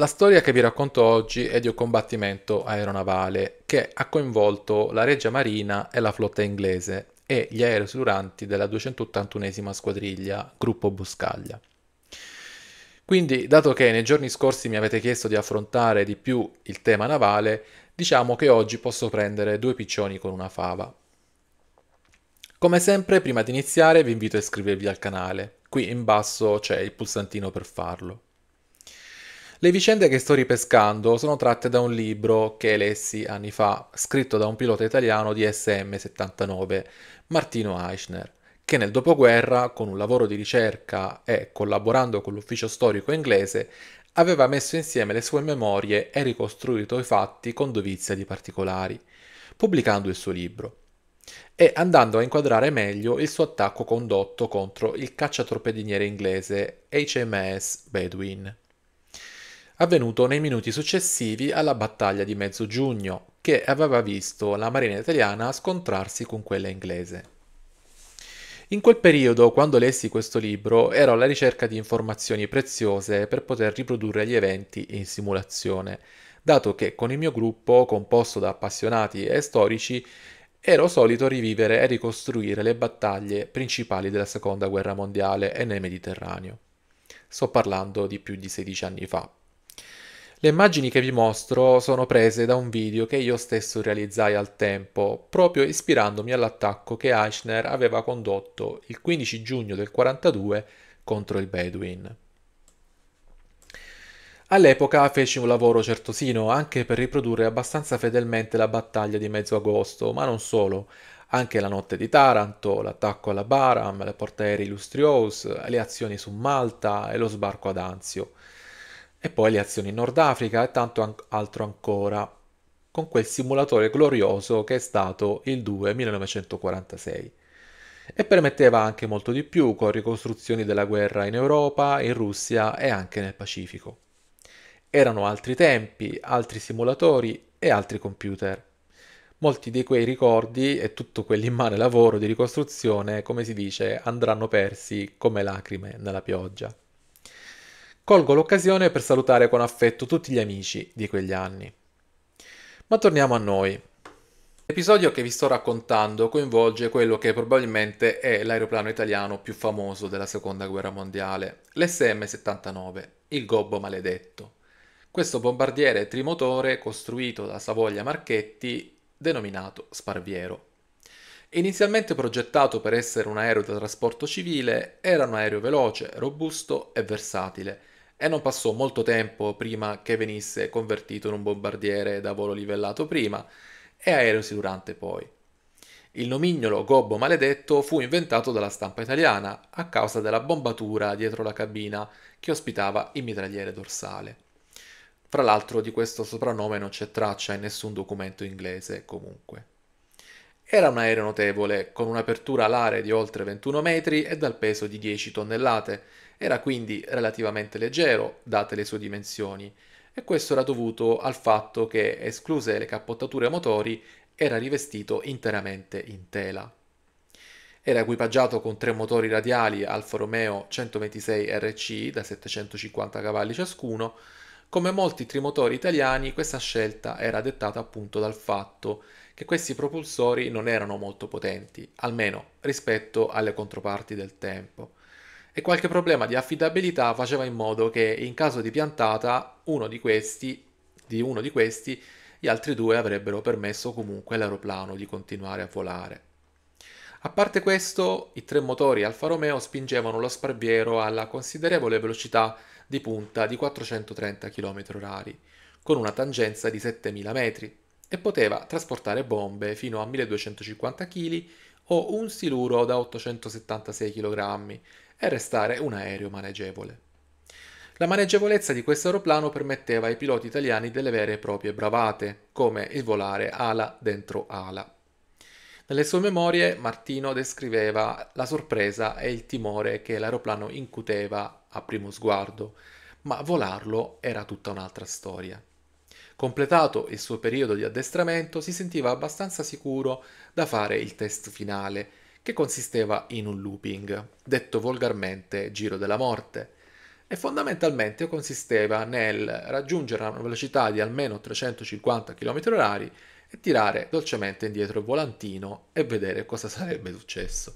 La storia che vi racconto oggi è di un combattimento aeronavale che ha coinvolto la Regia Marina e la flotta inglese e gli aerosuranti della 281 squadriglia, gruppo Buscaglia. Quindi, dato che nei giorni scorsi mi avete chiesto di affrontare di più il tema navale, diciamo che oggi posso prendere due piccioni con una fava. Come sempre, prima di iniziare vi invito a iscrivervi al canale. Qui in basso c'è il pulsantino per farlo. Le vicende che sto ripescando sono tratte da un libro che lessi anni fa, scritto da un pilota italiano di SM79, Martino Eichner, che nel dopoguerra, con un lavoro di ricerca e collaborando con l'ufficio storico inglese, aveva messo insieme le sue memorie e ricostruito i fatti con dovizia di particolari, pubblicando il suo libro e andando a inquadrare meglio il suo attacco condotto contro il cacciatorpediniere inglese HMS Bedouin avvenuto nei minuti successivi alla battaglia di mezzo giugno, che aveva visto la marina italiana scontrarsi con quella inglese. In quel periodo, quando lessi questo libro, ero alla ricerca di informazioni preziose per poter riprodurre gli eventi in simulazione, dato che con il mio gruppo, composto da appassionati e storici, ero solito rivivere e ricostruire le battaglie principali della Seconda Guerra Mondiale e nel Mediterraneo. Sto parlando di più di 16 anni fa. Le immagini che vi mostro sono prese da un video che io stesso realizzai al tempo, proprio ispirandomi all'attacco che Eichner aveva condotto il 15 giugno del 42 contro il Bedouin. All'epoca feci un lavoro certosino anche per riprodurre abbastanza fedelmente la battaglia di mezzo agosto, ma non solo, anche la notte di Taranto, l'attacco alla Baram, le portaerei Lustrious, le azioni su Malta e lo sbarco ad Anzio e poi le azioni in Nord Africa e tanto an- altro ancora, con quel simulatore glorioso che è stato il 2 1946. E permetteva anche molto di più con ricostruzioni della guerra in Europa, in Russia e anche nel Pacifico. Erano altri tempi, altri simulatori e altri computer. Molti di quei ricordi e tutto quell'immane lavoro di ricostruzione, come si dice, andranno persi come lacrime nella pioggia. Colgo l'occasione per salutare con affetto tutti gli amici di quegli anni. Ma torniamo a noi. L'episodio che vi sto raccontando coinvolge quello che probabilmente è l'aeroplano italiano più famoso della seconda guerra mondiale, l'SM-79, il Gobbo Maledetto. Questo bombardiere trimotore costruito da Savoia Marchetti, denominato Sparviero. Inizialmente progettato per essere un aereo da trasporto civile, era un aereo veloce, robusto e versatile, e non passò molto tempo prima che venisse convertito in un bombardiere da volo livellato prima e aereo silurante poi. Il nomignolo Gobbo Maledetto fu inventato dalla stampa italiana a causa della bombatura dietro la cabina che ospitava il mitragliere dorsale. Fra l'altro di questo soprannome non c'è traccia in nessun documento inglese comunque. Era un aereo notevole, con un'apertura alare di oltre 21 metri e dal peso di 10 tonnellate, era quindi relativamente leggero, date le sue dimensioni, e questo era dovuto al fatto che, escluse le cappottature a motori, era rivestito interamente in tela. Era equipaggiato con tre motori radiali Alfa Romeo 126 RC da 750 cavalli ciascuno. Come molti trimotori italiani, questa scelta era dettata appunto dal fatto che questi propulsori non erano molto potenti, almeno rispetto alle controparti del tempo e qualche problema di affidabilità faceva in modo che in caso di piantata uno di questi, di uno di questi, gli altri due avrebbero permesso comunque all'aeroplano di continuare a volare. A parte questo, i tre motori Alfa Romeo spingevano lo Sparviero alla considerevole velocità di punta di 430 km/h, con una tangenza di 7000 metri, e poteva trasportare bombe fino a 1250 kg o un siluro da 876 kg e restare un aereo maneggevole. La maneggevolezza di questo aeroplano permetteva ai piloti italiani delle vere e proprie bravate, come il volare ala dentro ala. Nelle sue memorie Martino descriveva la sorpresa e il timore che l'aeroplano incuteva a primo sguardo, ma volarlo era tutta un'altra storia. Completato il suo periodo di addestramento, si sentiva abbastanza sicuro da fare il test finale che consisteva in un looping, detto volgarmente giro della morte, e fondamentalmente consisteva nel raggiungere una velocità di almeno 350 km/h e tirare dolcemente indietro il volantino e vedere cosa sarebbe successo.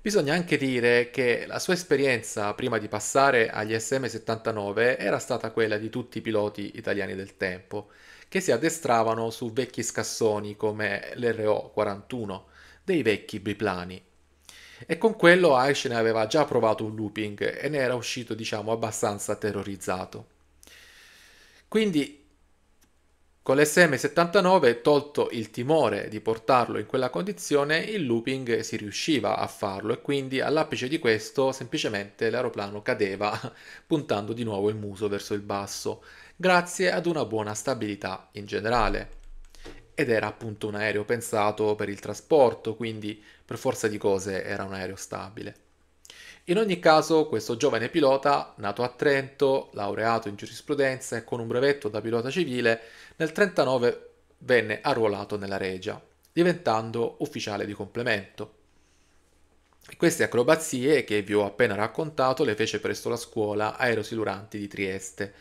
Bisogna anche dire che la sua esperienza prima di passare agli SM79 era stata quella di tutti i piloti italiani del tempo, che si addestravano su vecchi scassoni come l'RO41, dei vecchi biplani. E con quello Aish ne aveva già provato un looping e ne era uscito, diciamo, abbastanza terrorizzato. Quindi con l'SM79, tolto il timore di portarlo in quella condizione, il looping si riusciva a farlo e quindi all'apice di questo semplicemente l'aeroplano cadeva puntando di nuovo il muso verso il basso, grazie ad una buona stabilità in generale ed era appunto un aereo pensato per il trasporto, quindi per forza di cose era un aereo stabile. In ogni caso, questo giovane pilota, nato a Trento, laureato in giurisprudenza e con un brevetto da pilota civile, nel 1939 venne arruolato nella Regia, diventando ufficiale di complemento. Queste acrobazie che vi ho appena raccontato le fece presso la scuola Aerosiluranti di Trieste,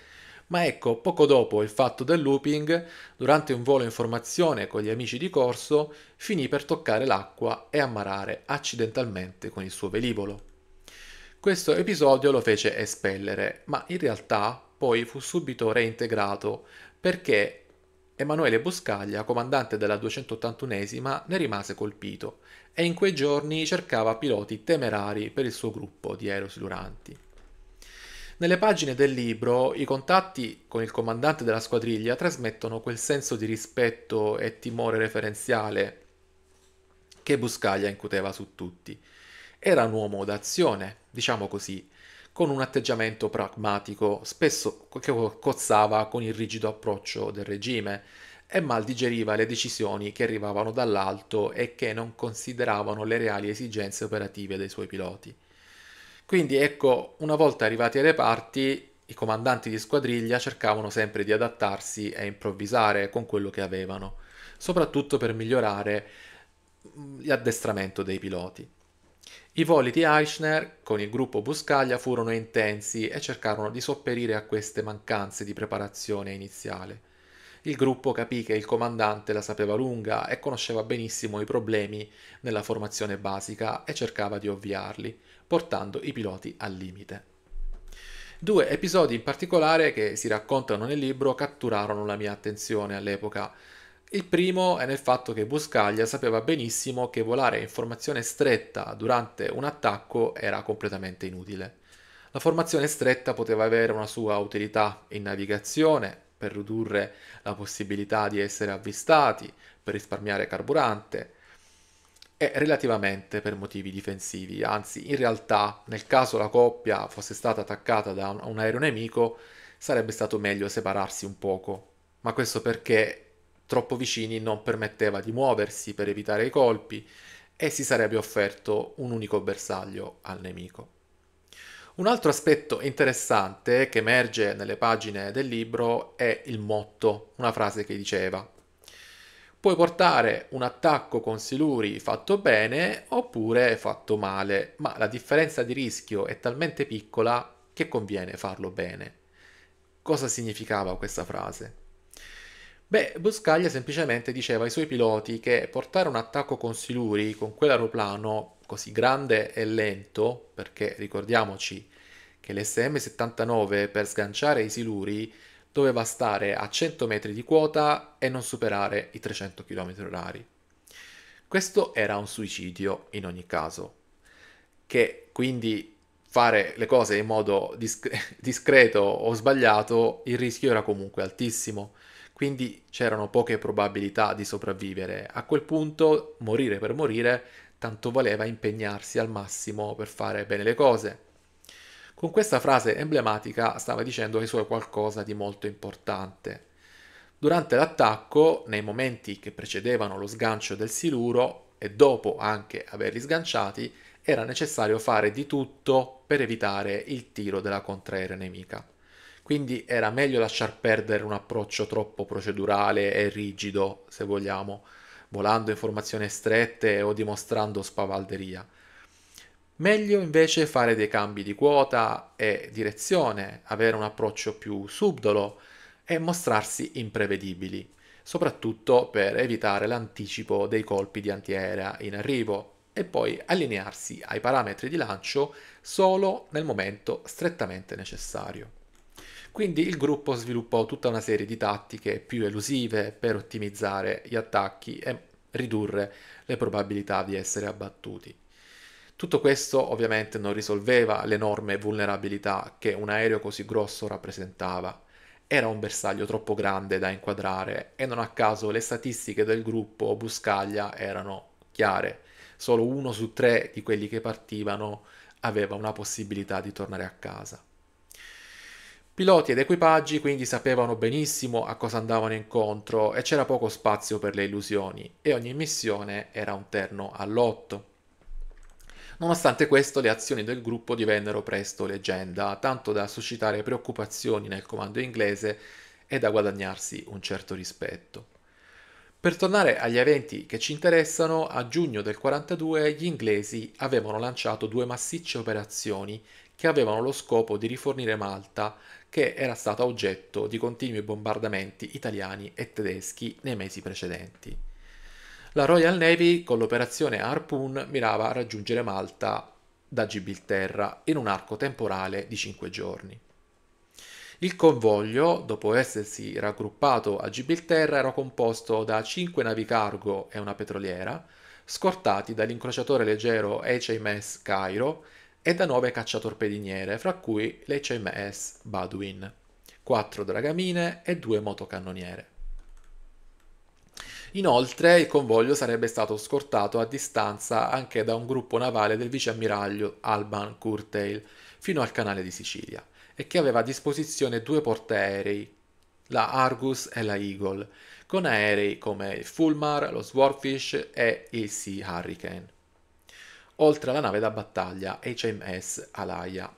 ma ecco, poco dopo il fatto del looping, durante un volo in formazione con gli amici di corso, finì per toccare l'acqua e ammarare accidentalmente con il suo velivolo. Questo episodio lo fece espellere, ma in realtà poi fu subito reintegrato perché Emanuele Buscaglia, comandante della 281esima, ne rimase colpito e in quei giorni cercava piloti temerari per il suo gruppo di aerosiluranti. Nelle pagine del libro i contatti con il comandante della squadriglia trasmettono quel senso di rispetto e timore referenziale che Buscaglia incuteva su tutti. Era un uomo d'azione, diciamo così, con un atteggiamento pragmatico, spesso che cozzava con il rigido approccio del regime e mal digeriva le decisioni che arrivavano dall'alto e che non consideravano le reali esigenze operative dei suoi piloti. Quindi ecco, una volta arrivati ai reparti, i comandanti di squadriglia cercavano sempre di adattarsi e improvvisare con quello che avevano, soprattutto per migliorare mm, l'addestramento dei piloti. I voli di Eichner con il gruppo Buscaglia furono intensi e cercarono di sopperire a queste mancanze di preparazione iniziale. Il gruppo capì che il comandante la sapeva lunga e conosceva benissimo i problemi nella formazione basica e cercava di ovviarli, portando i piloti al limite. Due episodi in particolare che si raccontano nel libro catturarono la mia attenzione all'epoca. Il primo è nel fatto che Buscaglia sapeva benissimo che volare in formazione stretta durante un attacco era completamente inutile. La formazione stretta poteva avere una sua utilità in navigazione, per ridurre la possibilità di essere avvistati, per risparmiare carburante, e eh, relativamente per motivi difensivi, anzi in realtà nel caso la coppia fosse stata attaccata da un, un aereo nemico sarebbe stato meglio separarsi un poco, ma questo perché troppo vicini non permetteva di muoversi per evitare i colpi e si sarebbe offerto un unico bersaglio al nemico. Un altro aspetto interessante che emerge nelle pagine del libro è il motto, una frase che diceva puoi portare un attacco con Siluri fatto bene oppure fatto male, ma la differenza di rischio è talmente piccola che conviene farlo bene. Cosa significava questa frase? Beh, Buscaglia semplicemente diceva ai suoi piloti che portare un attacco con Siluri con quell'aeroplano così grande e lento, perché ricordiamoci che l'SM-79 per sganciare i Siluri doveva stare a 100 metri di quota e non superare i 300 km/h. Questo era un suicidio in ogni caso, che quindi fare le cose in modo disc- discreto o sbagliato il rischio era comunque altissimo, quindi c'erano poche probabilità di sopravvivere. A quel punto, morire per morire, tanto valeva impegnarsi al massimo per fare bene le cose. Con questa frase emblematica stava dicendo ai suoi qualcosa di molto importante. Durante l'attacco, nei momenti che precedevano lo sgancio del siluro e dopo anche averli sganciati, era necessario fare di tutto per evitare il tiro della contraerea nemica. Quindi era meglio lasciar perdere un approccio troppo procedurale e rigido, se vogliamo, volando in formazioni strette o dimostrando spavalderia. Meglio invece fare dei cambi di quota e direzione, avere un approccio più subdolo e mostrarsi imprevedibili, soprattutto per evitare l'anticipo dei colpi di antiaerea in arrivo e poi allinearsi ai parametri di lancio solo nel momento strettamente necessario. Quindi il gruppo sviluppò tutta una serie di tattiche più elusive per ottimizzare gli attacchi e ridurre le probabilità di essere abbattuti. Tutto questo ovviamente non risolveva l'enorme vulnerabilità che un aereo così grosso rappresentava. Era un bersaglio troppo grande da inquadrare e non a caso le statistiche del gruppo Buscaglia erano chiare. Solo uno su tre di quelli che partivano aveva una possibilità di tornare a casa. Piloti ed equipaggi quindi sapevano benissimo a cosa andavano incontro e c'era poco spazio per le illusioni e ogni missione era un terno all'otto. Nonostante questo, le azioni del gruppo divennero presto leggenda, tanto da suscitare preoccupazioni nel comando inglese e da guadagnarsi un certo rispetto. Per tornare agli eventi che ci interessano, a giugno del 42 gli inglesi avevano lanciato due massicce operazioni che avevano lo scopo di rifornire Malta, che era stata oggetto di continui bombardamenti italiani e tedeschi nei mesi precedenti. La Royal Navy con l'operazione Harpoon mirava a raggiungere Malta da Gibilterra in un arco temporale di 5 giorni. Il convoglio, dopo essersi raggruppato a Gibilterra, era composto da 5 navi cargo e una petroliera, scortati dall'incrociatore leggero HMS Cairo e da 9 cacciatorpediniere, fra cui l'HMS Baduin, 4 dragamine e 2 motocannoniere. Inoltre il convoglio sarebbe stato scortato a distanza anche da un gruppo navale del viceammiraglio Alban Curtail fino al canale di Sicilia e che aveva a disposizione due portaerei, la Argus e la Eagle, con aerei come il Fulmar, lo Swordfish e il Sea Hurricane, oltre alla nave da battaglia HMS Alaia.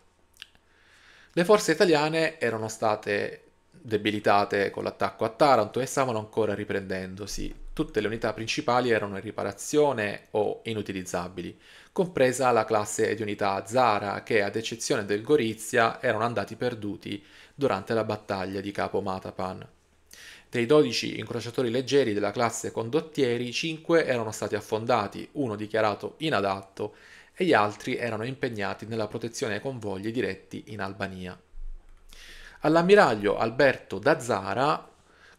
Le forze italiane erano state debilitate con l'attacco a Taranto e stavano ancora riprendendosi Tutte le unità principali erano in riparazione o inutilizzabili, compresa la classe di unità Zara che, ad eccezione del Gorizia, erano andati perduti durante la battaglia di Capo Matapan. Dei 12 incrociatori leggeri della classe condottieri, 5 erano stati affondati, uno dichiarato inadatto e gli altri erano impegnati nella protezione ai convogli diretti in Albania. All'ammiraglio Alberto Dazzara,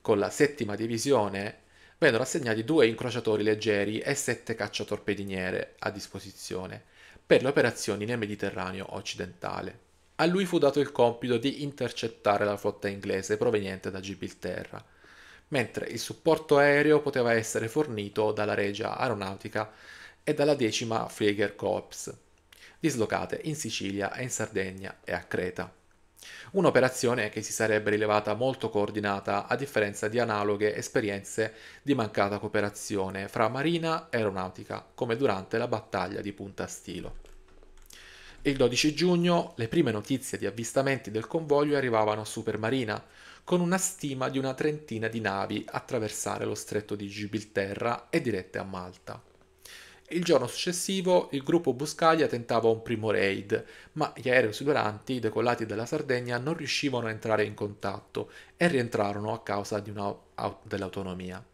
con la settima divisione vennero assegnati due incrociatori leggeri e sette cacciatorpediniere a disposizione per le operazioni nel Mediterraneo occidentale. A lui fu dato il compito di intercettare la flotta inglese proveniente da Gibilterra, mentre il supporto aereo poteva essere fornito dalla Regia Aeronautica e dalla decima Flieger Corps, dislocate in Sicilia e in Sardegna e a Creta. Un'operazione che si sarebbe rilevata molto coordinata a differenza di analoghe esperienze di mancata cooperazione fra Marina e Aeronautica, come durante la battaglia di Punta Stilo. Il 12 giugno le prime notizie di avvistamenti del convoglio arrivavano a Supermarina, con una stima di una trentina di navi attraversare lo stretto di Gibilterra e dirette a Malta. Il giorno successivo il gruppo Buscaglia tentava un primo raid, ma gli aerei aerosiguranti decollati dalla Sardegna non riuscivano a entrare in contatto e rientrarono a causa una, dell'autonomia.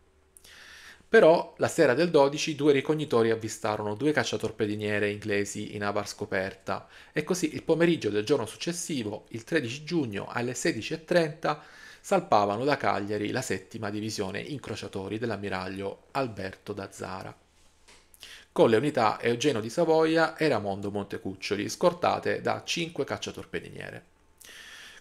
Però la sera del 12 due ricognitori avvistarono due cacciatorpediniere inglesi in avar scoperta e così il pomeriggio del giorno successivo, il 13 giugno alle 16.30, salpavano da Cagliari la settima divisione incrociatori dell'ammiraglio Alberto da Zara con le unità Eugenio di Savoia e Ramondo Montecuccioli, scortate da 5 cacciatorpediniere.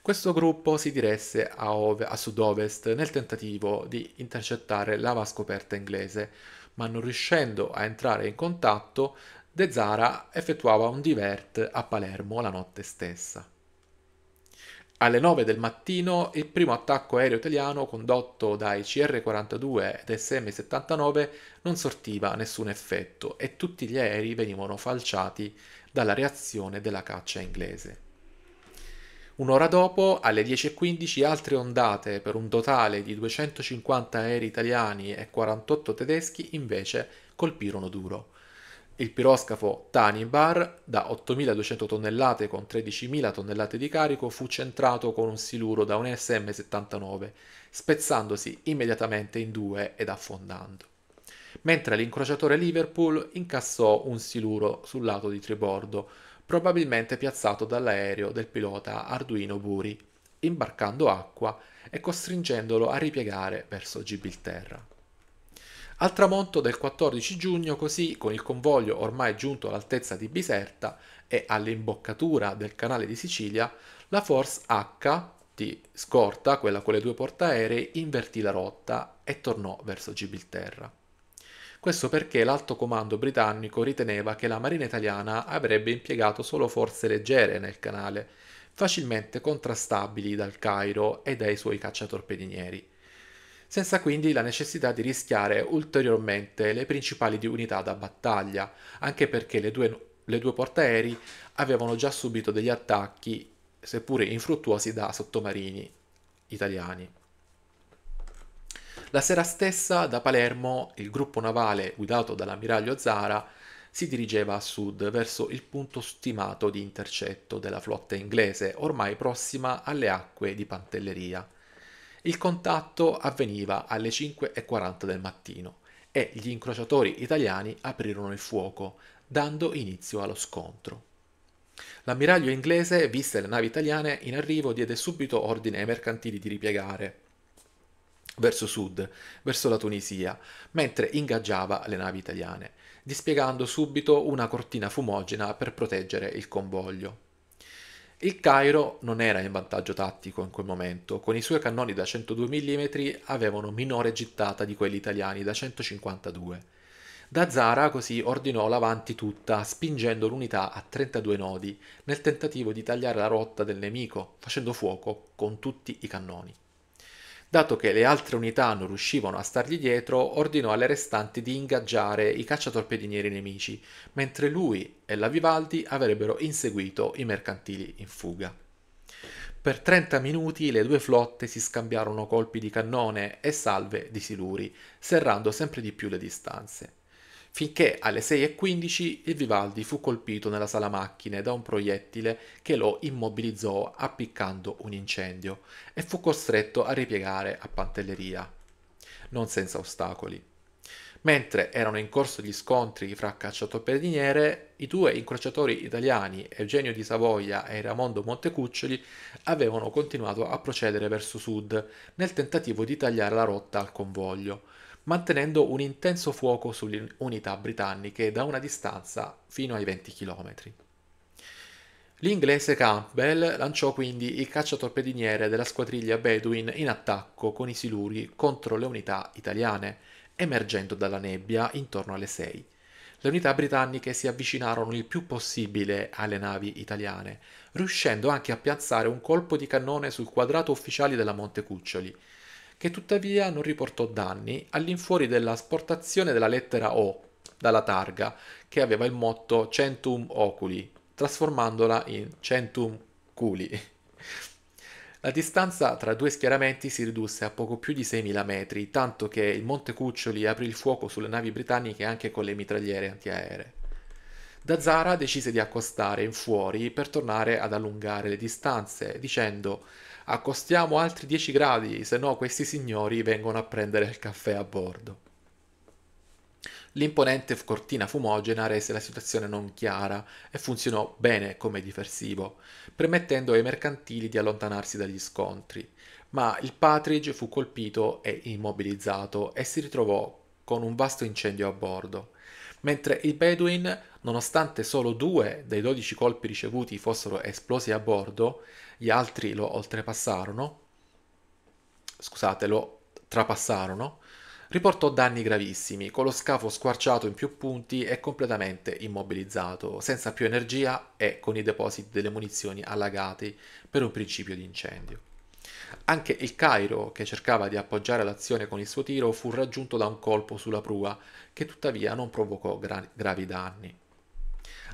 Questo gruppo si diresse a, ove, a sud-ovest nel tentativo di intercettare la scoperta inglese, ma non riuscendo a entrare in contatto, De Zara effettuava un divert a Palermo la notte stessa. Alle 9 del mattino il primo attacco aereo italiano condotto dai CR-42 ed SM-79 non sortiva nessun effetto e tutti gli aerei venivano falciati dalla reazione della caccia inglese. Un'ora dopo, alle 10.15, altre ondate per un totale di 250 aerei italiani e 48 tedeschi invece colpirono duro. Il piroscafo Tanibar, da 8.200 tonnellate con 13.000 tonnellate di carico, fu centrato con un siluro da un SM-79, spezzandosi immediatamente in due ed affondando mentre l'incrociatore Liverpool incassò un siluro sul lato di tribordo, probabilmente piazzato dall'aereo del pilota Arduino Buri, imbarcando acqua e costringendolo a ripiegare verso Gibilterra. Al tramonto del 14 giugno, così, con il convoglio ormai giunto all'altezza di Biserta e all'imboccatura del canale di Sicilia, la Force H di scorta, quella con le due portaerei, invertì la rotta e tornò verso Gibilterra. Questo perché l'alto comando britannico riteneva che la marina italiana avrebbe impiegato solo forze leggere nel canale, facilmente contrastabili dal Cairo e dai suoi cacciatorpedinieri, senza quindi la necessità di rischiare ulteriormente le principali unità da battaglia, anche perché le due, le due portaerei avevano già subito degli attacchi, seppure infruttuosi, da sottomarini italiani. La sera stessa da Palermo il gruppo navale guidato dall'ammiraglio Zara si dirigeva a sud verso il punto stimato di intercetto della flotta inglese ormai prossima alle acque di Pantelleria. Il contatto avveniva alle 5.40 del mattino e gli incrociatori italiani aprirono il fuoco, dando inizio allo scontro. L'ammiraglio inglese, viste le navi italiane in arrivo, diede subito ordine ai mercantili di ripiegare verso sud, verso la Tunisia, mentre ingaggiava le navi italiane, dispiegando subito una cortina fumogena per proteggere il convoglio. Il Cairo non era in vantaggio tattico in quel momento, con i suoi cannoni da 102 mm avevano minore gittata di quelli italiani da 152. Da Zara così ordinò l'avanti tutta, spingendo l'unità a 32 nodi, nel tentativo di tagliare la rotta del nemico, facendo fuoco con tutti i cannoni. Dato che le altre unità non riuscivano a stargli dietro, ordinò alle restanti di ingaggiare i cacciatorpedinieri nemici, mentre lui e la Vivaldi avrebbero inseguito i mercantili in fuga. Per 30 minuti le due flotte si scambiarono colpi di cannone e salve di siluri, serrando sempre di più le distanze finché alle 6.15 il Vivaldi fu colpito nella sala macchine da un proiettile che lo immobilizzò appiccando un incendio e fu costretto a ripiegare a Pantelleria, non senza ostacoli. Mentre erano in corso gli scontri fra cacciatorpediniere, i due incrociatori italiani, Eugenio di Savoia e Ramondo Montecuccioli, avevano continuato a procedere verso sud nel tentativo di tagliare la rotta al convoglio, mantenendo un intenso fuoco sulle unità britanniche da una distanza fino ai 20 km. L'inglese Campbell lanciò quindi il cacciatorpediniere della squadriglia Bedouin in attacco con i siluri contro le unità italiane, emergendo dalla nebbia intorno alle 6. Le unità britanniche si avvicinarono il più possibile alle navi italiane, riuscendo anche a piazzare un colpo di cannone sul quadrato ufficiale della Montecuccioli, che tuttavia non riportò danni all'infuori della sportazione della lettera O dalla targa, che aveva il motto Centum Oculi, trasformandola in Centum Culi. La distanza tra due schieramenti si ridusse a poco più di 6.000 metri, tanto che il Monte Cuccioli aprì il fuoco sulle navi britanniche anche con le mitragliere antiaeree. Da Zara decise di accostare in fuori per tornare ad allungare le distanze, dicendo accostiamo altri 10 gradi, se no questi signori vengono a prendere il caffè a bordo. L'imponente cortina fumogena rese la situazione non chiara e funzionò bene come diversivo, permettendo ai mercantili di allontanarsi dagli scontri. Ma il Patridge fu colpito e immobilizzato e si ritrovò con un vasto incendio a bordo. Mentre i Bedouin, nonostante solo due dei dodici colpi ricevuti fossero esplosi a bordo, gli altri lo oltrepassarono, scusate, lo trapassarono, riportò danni gravissimi, con lo scafo squarciato in più punti e completamente immobilizzato, senza più energia e con i depositi delle munizioni allagati per un principio di incendio. Anche il Cairo, che cercava di appoggiare l'azione con il suo tiro, fu raggiunto da un colpo sulla prua, che tuttavia non provocò gra- gravi danni.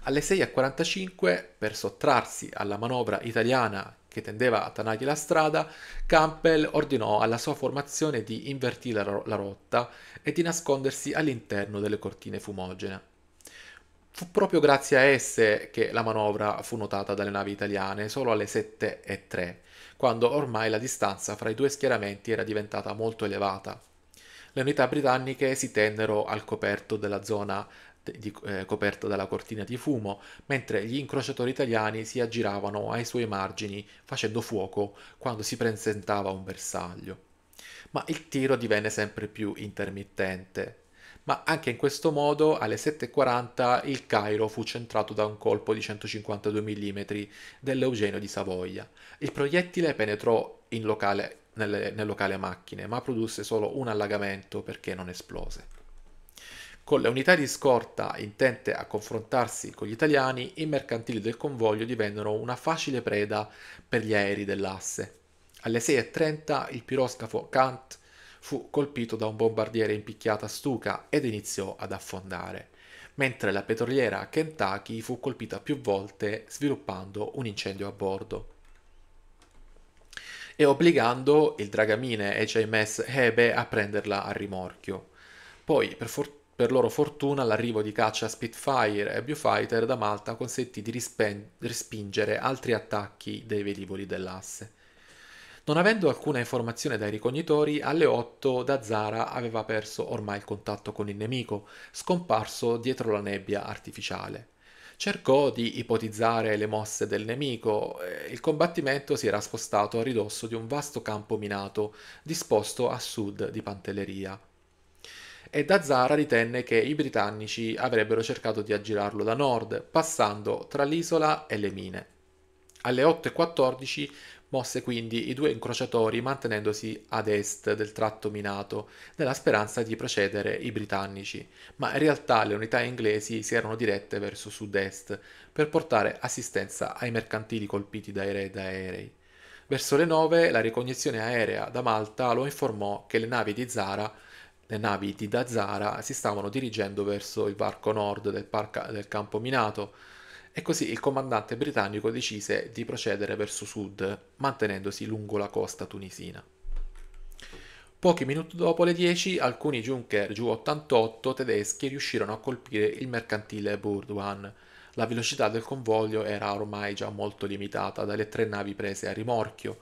Alle 6.45, per sottrarsi alla manovra italiana che tendeva a tanargli la strada, Campbell ordinò alla sua formazione di invertire la rotta e di nascondersi all'interno delle cortine fumogene. Fu proprio grazie a esse che la manovra fu notata dalle navi italiane solo alle 7.03, quando ormai la distanza fra i due schieramenti era diventata molto elevata. Le unità britanniche si tennero al coperto della zona di, eh, coperta dalla cortina di fumo, mentre gli incrociatori italiani si aggiravano ai suoi margini facendo fuoco quando si presentava un bersaglio. Ma il tiro divenne sempre più intermittente. Ma anche in questo modo alle 7.40 il Cairo fu centrato da un colpo di 152 mm dell'Eugenio di Savoia. Il proiettile penetrò locale, nelle, nel locale macchine, ma produsse solo un allagamento perché non esplose con le unità di scorta intente a confrontarsi con gli italiani, i mercantili del convoglio divennero una facile preda per gli aerei dell'asse. Alle 6.30 il piroscafo Kant fu colpito da un bombardiere in picchiata Stuka ed iniziò ad affondare, mentre la petroliera Kentucky fu colpita più volte sviluppando un incendio a bordo e obbligando il dragamine HMS Hebe a prenderla a rimorchio. Poi, per fortuna, per loro fortuna l'arrivo di caccia Spitfire e Bufighter da Malta consentì di rispen- respingere altri attacchi dei velivoli dell'asse. Non avendo alcuna informazione dai ricognitori, alle 8 da Zara aveva perso ormai il contatto con il nemico, scomparso dietro la nebbia artificiale. Cercò di ipotizzare le mosse del nemico, e il combattimento si era spostato a ridosso di un vasto campo minato disposto a sud di Pantelleria e da Zara ritenne che i britannici avrebbero cercato di aggirarlo da nord, passando tra l'isola e le mine. Alle 8.14 mosse quindi i due incrociatori mantenendosi ad est del tratto minato, nella speranza di procedere i britannici, ma in realtà le unità inglesi si erano dirette verso sud-est per portare assistenza ai mercantili colpiti dai raid aerei. Verso le 9 la ricognizione aerea da Malta lo informò che le navi di Zara le navi di Dazara si stavano dirigendo verso il varco nord del, parca, del campo minato e così il comandante britannico decise di procedere verso sud, mantenendosi lungo la costa tunisina. Pochi minuti dopo le 10, alcuni Junker Ju-88 tedeschi riuscirono a colpire il mercantile Burdwan. La velocità del convoglio era ormai già molto limitata dalle tre navi prese a rimorchio,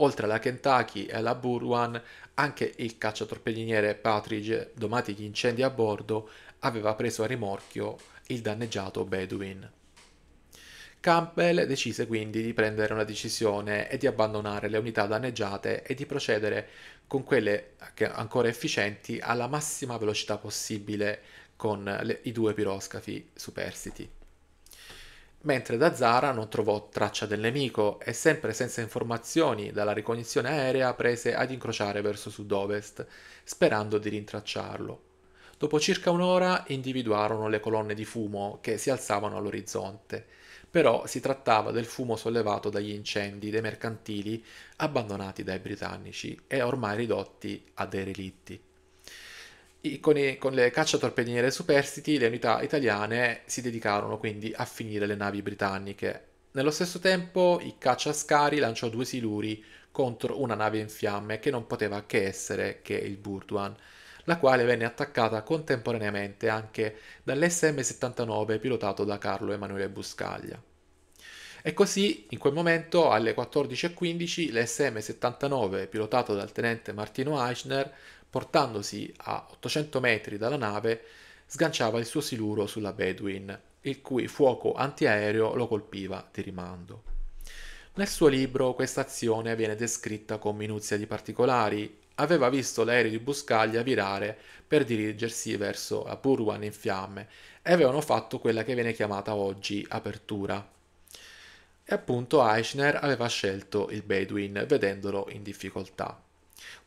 Oltre alla Kentucky e alla Burwan, anche il cacciatorpediniere Patridge, domati gli incendi a bordo, aveva preso a rimorchio il danneggiato Bedouin. Campbell decise quindi di prendere una decisione e di abbandonare le unità danneggiate e di procedere con quelle ancora efficienti alla massima velocità possibile con le, i due piroscafi superstiti mentre da Zara non trovò traccia del nemico e sempre senza informazioni dalla ricognizione aerea prese ad incrociare verso sud-ovest, sperando di rintracciarlo. Dopo circa un'ora individuarono le colonne di fumo che si alzavano all'orizzonte, però si trattava del fumo sollevato dagli incendi dei mercantili abbandonati dai britannici e ormai ridotti a dei relitti con, i, con le cacciatorpediniere superstiti le unità italiane si dedicarono quindi a finire le navi britanniche. Nello stesso tempo il cacciascari lanciò due siluri contro una nave in fiamme che non poteva che essere che il Burdwan, la quale venne attaccata contemporaneamente anche dall'SM-79 pilotato da Carlo Emanuele Buscaglia. E così, in quel momento, alle 14.15, l'SM-79, pilotato dal tenente Martino Eichner, portandosi a 800 metri dalla nave, sganciava il suo siluro sulla Bedouin, il cui fuoco antiaereo lo colpiva di rimando. Nel suo libro questa azione viene descritta con minuzia di particolari. Aveva visto l'aereo di Buscaglia virare per dirigersi verso la Purwan in fiamme e avevano fatto quella che viene chiamata oggi apertura. E appunto Eichner aveva scelto il Bedouin vedendolo in difficoltà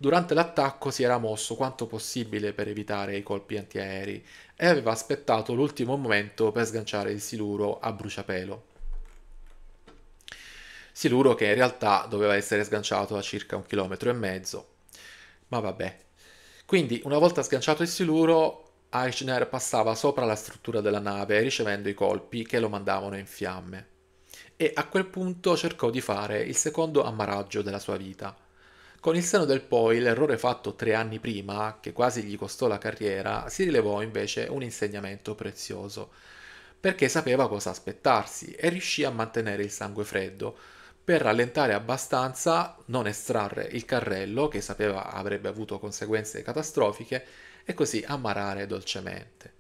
durante l'attacco si era mosso quanto possibile per evitare i colpi antiaerei e aveva aspettato l'ultimo momento per sganciare il siluro a bruciapelo. Siluro che in realtà doveva essere sganciato a circa un chilometro e mezzo. Ma vabbè. Quindi, una volta sganciato il siluro, Eichner passava sopra la struttura della nave ricevendo i colpi che lo mandavano in fiamme. E a quel punto cercò di fare il secondo ammaraggio della sua vita. Con il seno del poi l'errore fatto tre anni prima, che quasi gli costò la carriera, si rilevò invece un insegnamento prezioso, perché sapeva cosa aspettarsi e riuscì a mantenere il sangue freddo per rallentare abbastanza, non estrarre il carrello che sapeva avrebbe avuto conseguenze catastrofiche e così ammarare dolcemente.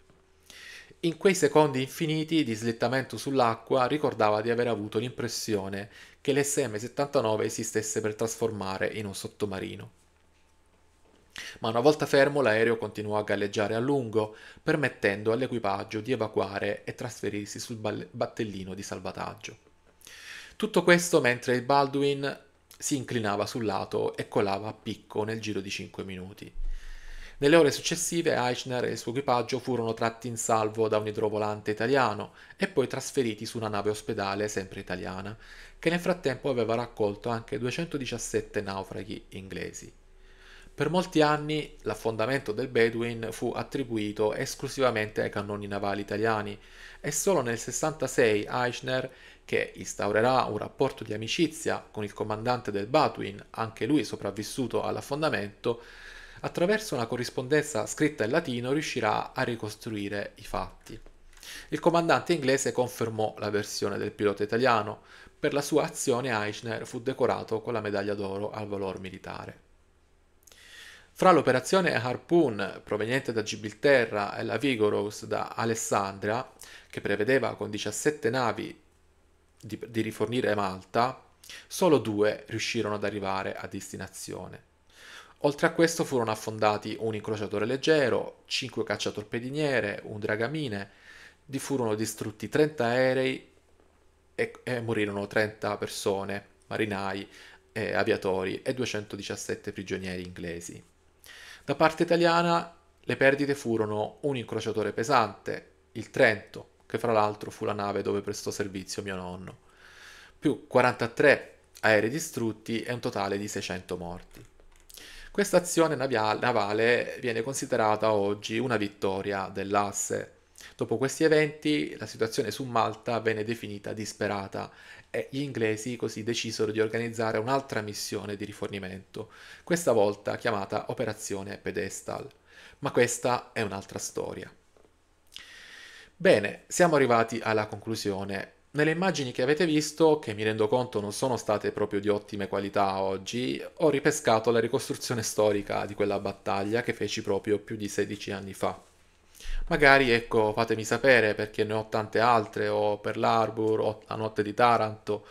In quei secondi infiniti di slittamento sull'acqua ricordava di aver avuto l'impressione che l'SM-79 si stesse per trasformare in un sottomarino. Ma una volta fermo l'aereo continuò a galleggiare a lungo, permettendo all'equipaggio di evacuare e trasferirsi sul battellino di salvataggio. Tutto questo mentre il Baldwin si inclinava sul lato e colava a picco nel giro di 5 minuti. Nelle ore successive Eichner e il suo equipaggio furono tratti in salvo da un idrovolante italiano e poi trasferiti su una nave ospedale sempre italiana, che nel frattempo aveva raccolto anche 217 naufraghi inglesi. Per molti anni l'affondamento del Bedouin fu attribuito esclusivamente ai cannoni navali italiani e solo nel 66 Eichner, che instaurerà un rapporto di amicizia con il comandante del Batwin, anche lui sopravvissuto all'affondamento, attraverso una corrispondenza scritta in latino riuscirà a ricostruire i fatti. Il comandante inglese confermò la versione del pilota italiano. Per la sua azione Eichner fu decorato con la medaglia d'oro al valor militare. Fra l'operazione Harpoon proveniente da Gibilterra e la Vigorous da Alessandria, che prevedeva con 17 navi di, di rifornire Malta, solo due riuscirono ad arrivare a destinazione. Oltre a questo furono affondati un incrociatore leggero, 5 cacciatorpediniere, un dragamine, di furono distrutti 30 aerei e, e morirono 30 persone, marinai, eh, aviatori e 217 prigionieri inglesi. Da parte italiana le perdite furono un incrociatore pesante, il Trento, che fra l'altro fu la nave dove prestò servizio mio nonno, più 43 aerei distrutti e un totale di 600 morti. Questa azione navale viene considerata oggi una vittoria dell'asse. Dopo questi eventi la situazione su Malta venne definita disperata e gli inglesi così decisero di organizzare un'altra missione di rifornimento, questa volta chiamata Operazione Pedestal. Ma questa è un'altra storia. Bene, siamo arrivati alla conclusione nelle immagini che avete visto, che mi rendo conto non sono state proprio di ottime qualità oggi, ho ripescato la ricostruzione storica di quella battaglia che feci proprio più di 16 anni fa. Magari, ecco, fatemi sapere perché ne ho tante altre, o per l'Arbor, o la notte di Taranto.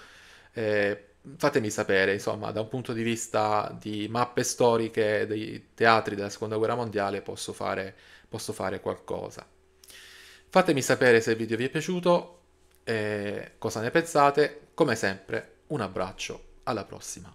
Eh, fatemi sapere, insomma, da un punto di vista di mappe storiche dei teatri della Seconda Guerra Mondiale posso fare, posso fare qualcosa. Fatemi sapere se il video vi è piaciuto, eh, cosa ne pensate. Come sempre, un abbraccio, alla prossima.